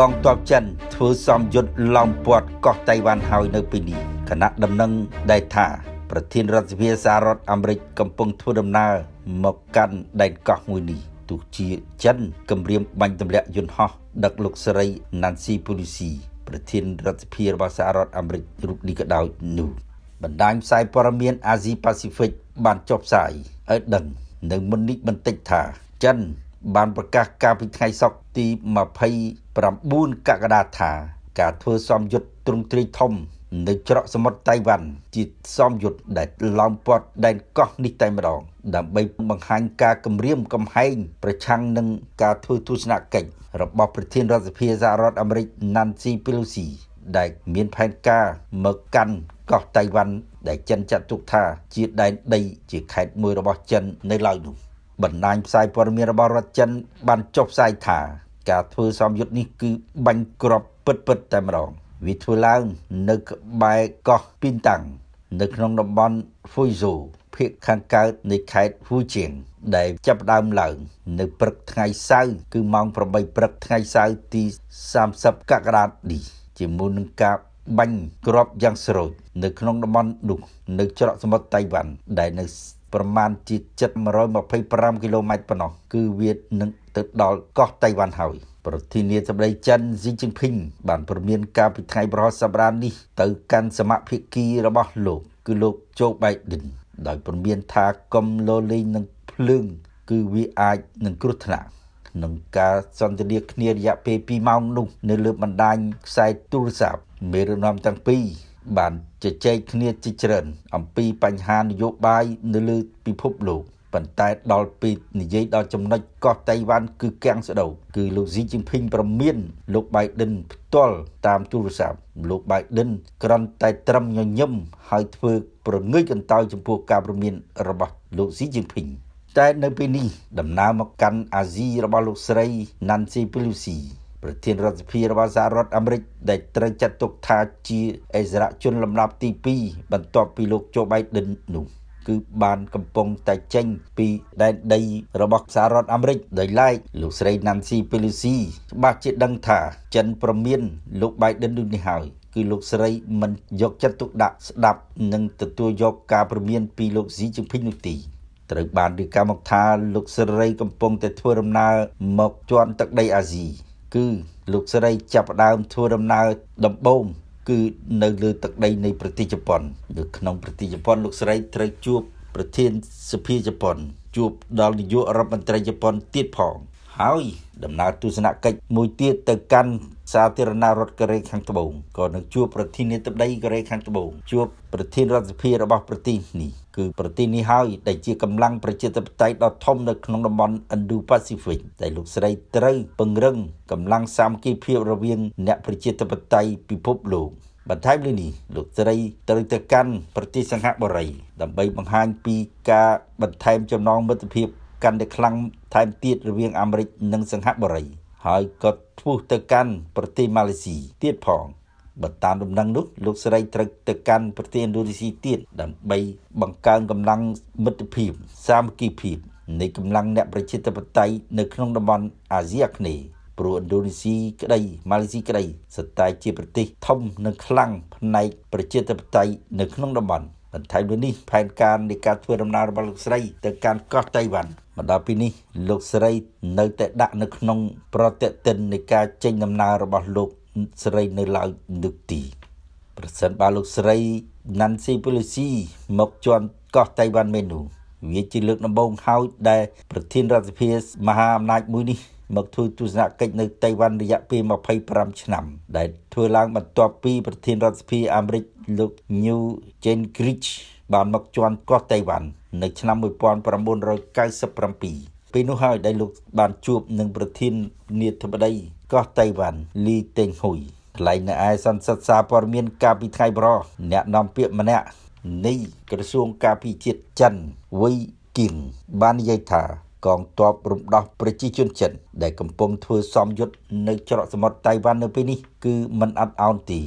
កងទ័ពចិនធ្វើសំយុទ្ធឡោមព័ទ្ធកោះតៃវ៉ាន់ហើយនៅពេលនេះគណៈដំណឹងដែលថា ប្រធានរដ្ឋសភាសហរដ្ឋអាមេរិកកំពុងធ្វើដំណើរមកកាន់ដែនកោះមួយនេះ ទោះជាចិនគម្រាមបាញ់ទម្លាក់យន្តហោះដឹកលោកស្រី Nancy Pelosi ប្រធានរដ្ឋសភារបស់សហរដ្ឋអាមេរិករូបនេះក៏ដោយនោះបណ្ដាញផ្សាយព័ត៌មានអាស៊ីប៉ាស៊ីហ្វិកបានចុះផ្សាយឲ្យដឹងនៅមុននេះបន្តិចថាចិនបានប្រកាសកាលពីថ្ងៃសុក្រទី29កក្កដាថាការធ្វើសំយុទ្ធទ្រង់ទ្រាយធំនៅច្រកសមុទ្រតៃវ៉ាន់ជាសំយុទ្ធដែលឡោមព័ទ្ធដែនកោះនេះតែម្ដងដើម្បីបង្ហាញការគម្រាមកំហែងប្រឆាំងនឹងការធ្វើទស្សនកិច្ចរបស់ប្រធានរដ្ឋសភាសហរដ្ឋអាមេរិក Nancy Pelosi ដែលមានផែនការមកកាន់កោះតៃវ៉ាន់ដែលចិនចាត់ទុកថាជាដែនដីជាខេត្តមួយរបស់ចិននៅឡើយនោះបណ្ដាញផ្សាយព័ត៌មានរបស់រដ្ឋចិនបានចុះផ្សាយថាការធ្វើសំយុទ្ធនេះគឺបាញ់គ្រាប់ពិតពិតតែម្ដងវាធ្វើឡើងនៅក្បែរកោះពីនតាំងនៅក្នុងតំបន់ហ្វុយហ្សូភាគខាងកើតនៃខេត្តហ៊ូជៀងដែលចាប់ផ្ដើមឡើងនៅព្រឹកថ្ងៃសៅរ៍គឺម៉ោង8ព្រឹកថ្ងៃសៅរ៍ទី30កក្កដានេះជាមួយនឹងការបាញ់គ្រាប់យ៉ាងស្រូចនៅក្នុងតំបន់នោះនៅច្រកសមុទ្រតៃវ៉ាន់ដែលនៅប្រមាណជា725គីឡូម៉ែត្រប៉ុណ្ណោះគឺវានឹងទៅដល់កោះតៃវ៉ាន់ហើយ ប្រធានាធិបតីចិនស៊ីជីនភីងបានព្រមានការពីថ្ងៃប្រហោះសប្តាហ៍នេះទៅកាន់សមាភិគីរបស់លោក គឺលោកโจបៃដិនដោយព្រមានថាកុំលលេងនឹងភ្លើងគឺវាអាចនឹងគ្រោះថ្នាក់ក្នុងការសន្ទនាគ្នារយៈពេល2ម៉ោងនោះនៅលើបណ្ដាញខ្សែទូរស័ព្ទមេរំនាំទាំងពីរបានជជែកគ្នាជាច្រើនអំពីបញ្ហានយោបាយនៅលើពិភពលោកប៉ុន្តែដល់ពេលនិយាយដល់ចំណុចកោះតៃវ៉ាន់គឺកាំងស្ដៅគឺលោកស៊ីជីងភីងប្រមានលោកបៃដិន ផ្ទាល់តាមទូរស័ព្ទលោកបៃដិន ក្រំតែត្រឹមញញឹមហើយធ្វើប្រងើយកន្តើយចំពោះការប្រមានរបស់លោកស៊ីជីងភីងតែនៅពេលនេះដំណើរមកកាន់អាស៊ីរបស់លោកស្រីណាន់ស៊ីពីលូស៊ីប្រធានរដ្ឋសភារបស់សហរដ្ឋអាមេរិកដែលត្រូវចាត់ទុកថាជាអិសរជនលំដាប់ទី2បន្ទាប់ពីលោកโจ Biden នោះគឺបានកំពុងតែចេញពីដែនដីរបស់សហរដ្ឋអាមេរិក ដោយឡែកលោកស្រី Nancy Pelosi ច្បាស់ជាដឹងថាចិនប្រមានលោក Biden ដូចនេះហើយគឺលោកស្រីមិនយកចិត្តទុកដាក់ស្ដាប់និងទទួលយកការព្រមានពីលោកស៊ីជីងភីងនោះទេត្រូវ បានរាយការណ៍មកថាលោកសេរីកំពុងតែធ្វើដំណើរមកជាន់ទឹកដីអាស៊ីគឺលោកស្រីចាប់ផ្ដើមធ្វើដំណើរដំបូង គឺនៅលើទឹកដីនៃប្រទេសជប៉ុននៅក្នុង ប្រទេសជប៉ុន លោកស្រី ត្រូវជួបប្រធានសភាជប៉ុនជួបដល់នាយករដ្ឋមន្ត្រីជប៉ុនទៀតផង ហើយដំណើរទស្សនកិច្ចមួយទៀតទៅកាន់សាធារណរដ្ឋកូរ៉េខាងត្បូងក៏នឹងជួបប្រធានាធិបតីកូរ៉េខាងត្បូងជួបប្រធានរដ្ឋសភារបស់ប្រទេសនេះគឺប្រទេសនេះហើយដែលជាកម្លាំងប្រជាធិបតេយ្យដ៏ធំនៅក្នុងតំបន់ Indo-Pacific ដែលលោកស្រីត្រូវពង្រឹងកម្លាំងសាមគ្គីភាពរវាងអ្នកប្រជាធិបតេយ្យពិភពលោកបន្ថែមលើនេះលោកស្រីត្រូវទៅកាន់ប្រទេសសង្ហបុរី ដើម្បីបង្ហាញពីការបន្ថែមចំណងមិត្តភាពកាន់តែខ្លាំងថែមទៀតរវាងអាមេរិកនិងសង្ហបុរី ហើយក៏ធ្វើទៅកាន់ប្រទេសម៉ាឡេស៊ីទៀតផងបើតាមដំណឹងនោះលោកស្រីត្រូវទៅកាន់ប្រទេសឥណ្ឌូនេស៊ីទៀតដើម្បីបង្កើនកម្លាំងមិត្តភាពសាមគ្គីភាពនៃកម្លាំងអ្នកប្រជាធិបតេយ្យនៅក្នុងតំបន់ អាស៊ីអាគ្នេយ៍ព្រោះឥណ្ឌូនេស៊ីក្តីម៉ាឡេស៊ីក្តីសត្វតែជាប្រទេស ធំនិងខ្លាំងផ្នែក ប្រជាធិបតេយ្យនៅក្នុងតំបន់បន្ថែមលើនេះផែនការនៃការធ្វើដំណើររបស់លោកស្រីទៅកាន់កោះតៃវ៉ាន់មកដល់ពេលនេះ លោកស្រី នៅតែដាក់នៅក្នុងប្រតិទិននៃការចេញដំណើររបស់លោកស្រីនៅឡើយនោះទី ប្រសិនបើលោកស្រី Nancy Pelosi មកជន់កោះតៃវ៉ាន់មែននោះវាជាលើកដំបូងហើយដែលប្រធានរដ្ឋសភាមហាអំណាចមួយនេះមកធ្វើទស្សនកិច្ចនៅតៃវ៉ាន់រយៈពេល25ឆ្នាំដែលធ្វើឡើងបន្ទាប់ពីប្រធានរដ្ឋសភាអាមេរិកលោក New Gingrich បានមកជន់កោះតៃវ៉ាន់នៅឆ្នាំ1997ពេលនោះហើយដែលលោកបានជួបនឹងប្រធាននាយដ្ឋបតីកោះតៃវ៉ាន់លីតេងហ៊ុយកន្លែងនៅឯសន្និសិទសារព័ត៌មានកាលពីថ្ងៃបរោះអ្នកនាំពាក្យម្នាក់នៃក្រសួងការពារជាតិចិនវៃគីងបាននិយាយថាកងទ័ពរំដោះប្រជាជនចិន ដែលកំពុងធ្វើសំយុទ្ធនៅច្រកសមុទ្រតៃវ៉ាន់នៅពេលនេះ គឺមិនអត់ឱនទី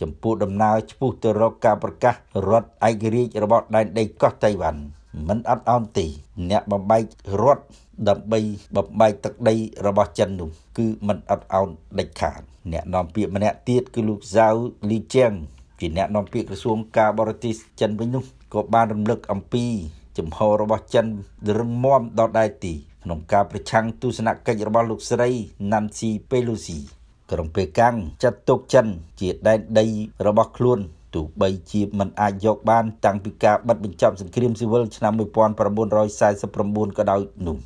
ចំពោះដំណើរឆ្ពោះទៅរកការប្រកាសរដ្ឋឯករាជ្យរបស់ដែនដីកោះតៃវ៉ាន់មិនអត់ឱនទីអ្នកបំបែករដ្ឋដើម្បីបំបែកទឹកដីរបស់ចិននោះគឺមិនអត់ឱនដេចខាតអ្នកនាំពាក្យម្នាក់ទៀតគឺលោកហ្សាវលីជាងជាអ្នកនាំពាក្យក្រសួងការបរទេសចិនវិញនោះក៏បានរំលឹកអំពី ចំហរបស់ចិនរឹងមាំដល់ដែរទីក្នុងការប្រឆាំងទស្សនកិច្ចរបស់លោកស្រីណាន់ស៊ីពេលូស៊ីក្រុងប៉េកាំងចាត់ទុកចិនជាដែនដីរបស់ខ្លួនទោះបីជាមិនអាចយកបានតាំងពីការបិទបញ្ចប់សង្គ្រាមស៊ីវិលឆ្នាំ1949ក៏ដោយនោះ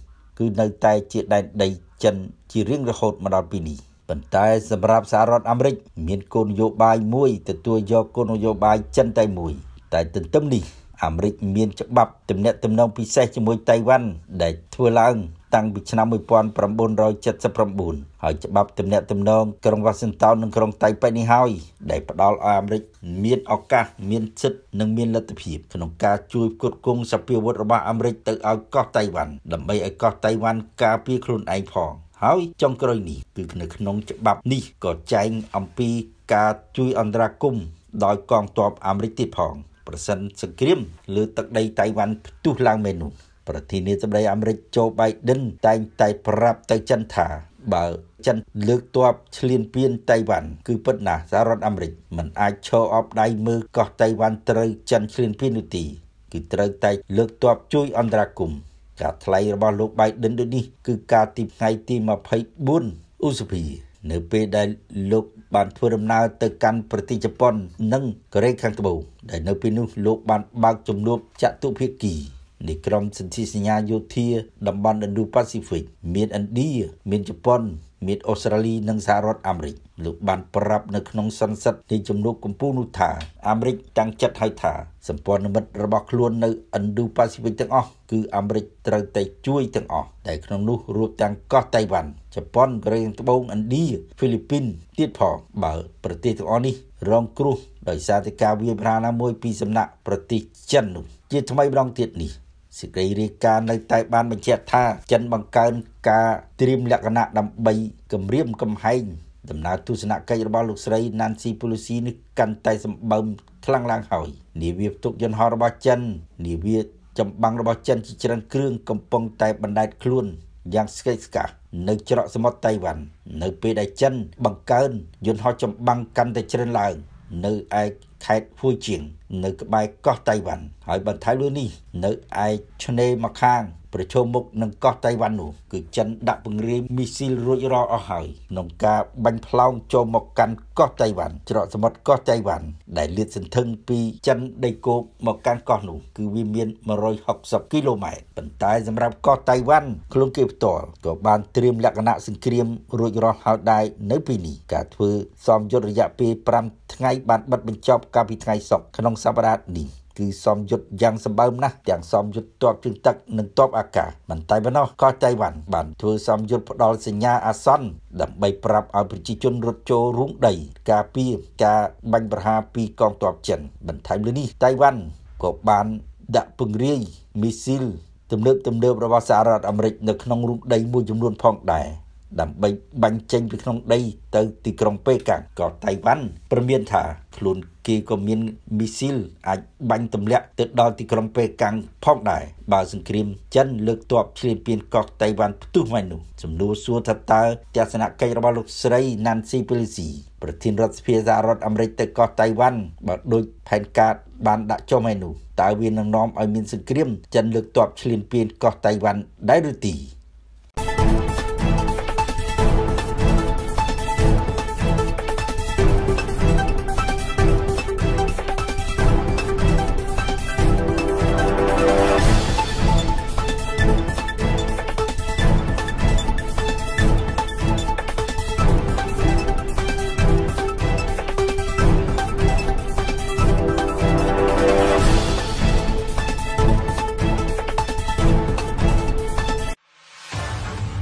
គឺនៅតែជាដែនដីចិន ជារៀងរហូតមកដល់ពេលនេះប៉ុន្តែសម្រាប់សហរដ្ឋអាមេរិក មានគោលនយោបាយមួយទទួលយកគោលនយោបាយចិនតែមួយតែទន្ទឹមនេះអាមេរិកមានច្បាប់ទំនាក់ទំនងពិសេសជាមួយតៃវ៉ាន់ដែលធ្វើឡើងតាំងពីឆ្នាំ1979ហើយច្បាប់ទំនាក់ទំនងក្រុង Washington និងក្រុងតៃប៉េនេះហើយដែលផ្ដល់ឲ្យអាមេរិកមានឱកាសមានសិទ្ធិនិងមានលទ្ធភាពក្នុងការជួយផ្គត់ផ្គង់សពាវុធរបស់អាមេរិកទៅឲ្យកោះតៃវ៉ាន់ដើម្បីឲ្យកោះតៃវ៉ាន់ការពារខ្លួនឯងផង ហើយចុងក្រោយនេះគឺនៅក្នុងច្បាប់នេះក៏ចែងអំពីការជួយអន្តរាគមន៍ដោយកងទ័ពអាមេរិកទៀតផងប្រសិនសង្គ្រាមលើទឹកដីតៃវ៉ាន់ផ្ទុះឡើងមែននោះប្រធានាធិបតីអាមេរិកโจ Biden តែងតែ ប្រាប់ទៅចិនថាបើចិនលើកទ័ពឈ្លានពានតៃវ៉ាន់គឺពិតណាស់សហរដ្ឋអាមេរិកមិន អាចឈរអបដៃមើលកោះតៃវ៉ាន់ត្រូវចិនឈ្លានពាននោះទេគឺត្រូវតែ លើកទ័ពជួយ អន្តរាគមន៍ការថ្លែងរបស់លោក Biden ដូចនេះ គឺការទីថ្ងៃទី24ឧសភានៅពេលដែលលោកបានធ្វើដំណើរទៅកាន់ប្រទេសជប៉ុន និងកូរ៉េខាងត្បូងដែលនៅពេលនោះលោកបានបើកជំនួបចតុភាគីនៃក្រុមសន្ធិសញ្ញាយោធាតំបន់ឥណ្ឌូ-ប៉ាស៊ីហ្វិកមានឥណ្ឌាមានជប៉ុនមាត្រអូស្ត្រាលីនិងសហរដ្ឋអាមេរិកលោកបានប្រាប់នៅក្នុងសន្និសីទទីជំនួបកំពូលនោះថាអាមេរិកតាំងចិត្តឲ្យថាសម្ព័ន្ធមិត្តរបស់ខ្លួននៅ Indo-Pacific ទាំងអស់គឺអាមេរិកត្រូវតែជួយទាំងអស់ដែលក្នុងនោះរួមទាំងកោះតៃវ៉ាន់ជប៉ុនកូរ៉េត្បូងឥណ្ឌាហ្វីលីពីនទៀតផងបើប្រទេសទាំងអស់នេះ រងគ្រោះដោយសារតែការវាយប្រហារណាមួយពី សំណាក់ប្រទេសចិននោះ ជាថ្មីម្ដងទៀតនេះសេចក្តីរាយការណ៍នៅតែបានបញ្ជាក់ថាចិនបង្កើនការត្រៀមលក្ខណៈដើម្បីគម្រាមកំហែងដំណើរទស្សនកិច្ចរបស់លោកស្រី Nancy Pelosi នេះកាន់តែសម្បើមខ្លាំងឡើងហើយនាវាផ្ទុកយន្តហោះរបស់ចិន នាវាចម្បាំងរបស់ចិនជាច្រើនគ្រឿងកំពុងតែបណ្តែតខ្លួនយ៉ាងស្កេកស្កានៅច្រកសមុទ្រតៃវ៉ាន់នៅពេលដែលចិនបង្កើនយន្តហោះចម្បាំងកាន់តែច្រើនឡើងនៅឯខេត្តភួយជាងនៅ ក្បែរកោះតៃវ៉ាន់ហើយបន្ថែមលើនេះនៅឯឆ្នេរមកខាងប្រជុំមុខនឹងកោះតៃវ៉ាន់នោះគឺចិនដាក់ពង្រាយមីស៊ីលរួចរាល់អស់ហើយក្នុងការបាញ់ផ្លោងចូលមកកាន់កោះតៃវ៉ាន់ច្រកសមុទ្រកោះតៃវ៉ាន់ដែលលាតសន្ធឹងពីចិនដីគោកមកកាន់កោះនោះគឺវាមាន160គីឡូម៉ែត្រប៉ុន្តែសម្រាប់កោះតៃវ៉ាន់ខ្លួនគេផ្ទាល់ក៏បានត្រៀមលក្ខណៈសង្គ្រាមរួចរាល់ហើយដែរនៅពេលនេះការធ្វើសមយុទ្ធរយៈពេល5ថ្ងៃបានបិទបញ្ចប់កាលពីថ្ងៃសុក្រក្នុងសប្តាហ៍នេះគឺសមយុទ្ធយ៉ាងសម្បើមណាស់ទាំងសមយុទ្ធទ័ពជើងទឹកនិងទ័ពអាកាសមិនតែប៉ុណ្ណោះក៏តៃវ៉ាន់បានធ្វើសមយុទ្ធផ្ដល់សញ្ញាអាសន្នដើម្បីប្រាប់ឲ្យប្រជាជនរត់ចូលរួមដីការពីការបាញ់ប្រហារពីកងទ័ពចិនបន្ថែមលើនេះតៃវ៉ាន់ក៏បានដាក់ពង្រាយមីស៊ីលទំនើបទំនើបរបស់សហរដ្ឋអាមេរិកនៅក្នុងរូបដីមួយចំនួនផងដែរដើម្បីបាញ់ចេញពីក្នុងដីទៅទីក្រុងប៉េកាំងក៏តៃវ៉ាន់ព្រមានថា ខ្លួនគេក៏មានមីស៊ីលអាចបាញ់ទម្លាក់ទៅដល់ទីក្រុងប៉េកាំងផងដែរបើសង្គ្រាមចិនលើកទ័ពឈ្លានពានកោះតៃវ៉ាន់ផ្ទុះវិញនោះសំណួរសួរថាតើទស្សនកិច្ចរបស់លោកស្រី Nancy Pelosi ប្រធានរដ្ឋសភាសហរដ្ឋអាមេរិកទៅកោះតៃវ៉ាន់បើដូចផែនការបានដាក់ចុះឯនោះតើវានឹងនាំឲ្យមានសង្គ្រាមចិនលើកទ័ពឈ្លានពានកោះតៃវ៉ាន់ដែរឬទី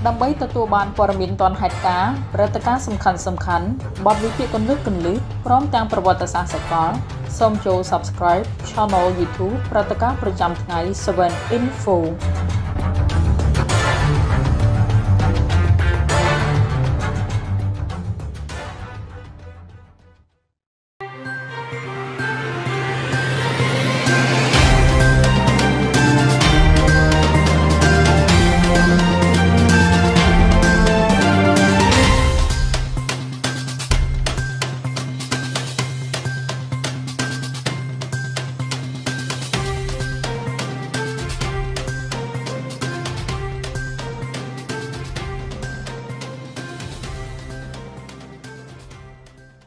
ដើម្បីទទួលបានព័ត៌មានទាន់ហេតុការណ៍ព្រឹត្តិការណ៍សំខាន់សំខាន់បទវិភាគកន្លឹះកន្លឹះព្រមទាំងប្រវត្តិសាស្ត្រសកលសូមចូល Subscribe Channel YouTube ព្រឹត្តិការណ៍ប្រចាំថ្ងៃ7 Info